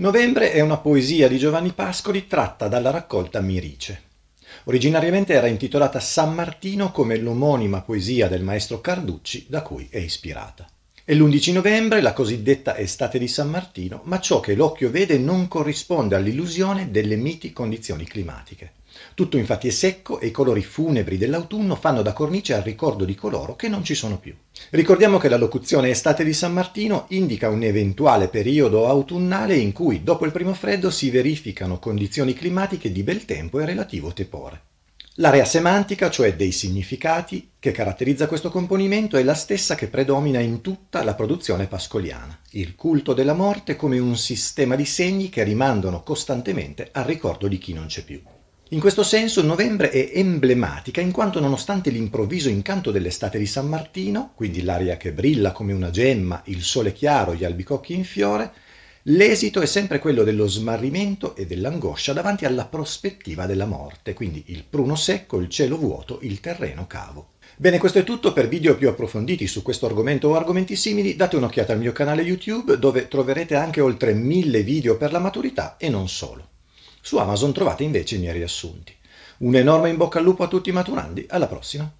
Novembre è una poesia di Giovanni Pascoli tratta dalla raccolta Mirice. Originariamente era intitolata San Martino come l'omonima poesia del maestro Carducci da cui è ispirata. È l'11 novembre, la cosiddetta estate di San Martino, ma ciò che l'occhio vede non corrisponde all'illusione delle miti condizioni climatiche. Tutto infatti è secco e i colori funebri dell'autunno fanno da cornice al ricordo di coloro che non ci sono più. Ricordiamo che la locuzione estate di San Martino indica un eventuale periodo autunnale in cui dopo il primo freddo si verificano condizioni climatiche di bel tempo e relativo tepore. L'area semantica, cioè dei significati, che caratterizza questo componimento è la stessa che predomina in tutta la produzione pascoliana, il culto della morte come un sistema di segni che rimandano costantemente al ricordo di chi non c'è più. In questo senso novembre è emblematica in quanto nonostante l'improvviso incanto dell'estate di San Martino, quindi l'aria che brilla come una gemma, il sole chiaro, gli albicocchi in fiore, L'esito è sempre quello dello smarrimento e dell'angoscia davanti alla prospettiva della morte, quindi il pruno secco, il cielo vuoto, il terreno cavo. Bene, questo è tutto. Per video più approfonditi su questo argomento o argomenti simili, date un'occhiata al mio canale YouTube dove troverete anche oltre mille video per la maturità e non solo. Su Amazon trovate invece i miei riassunti. Un enorme in bocca al lupo a tutti i maturandi, alla prossima!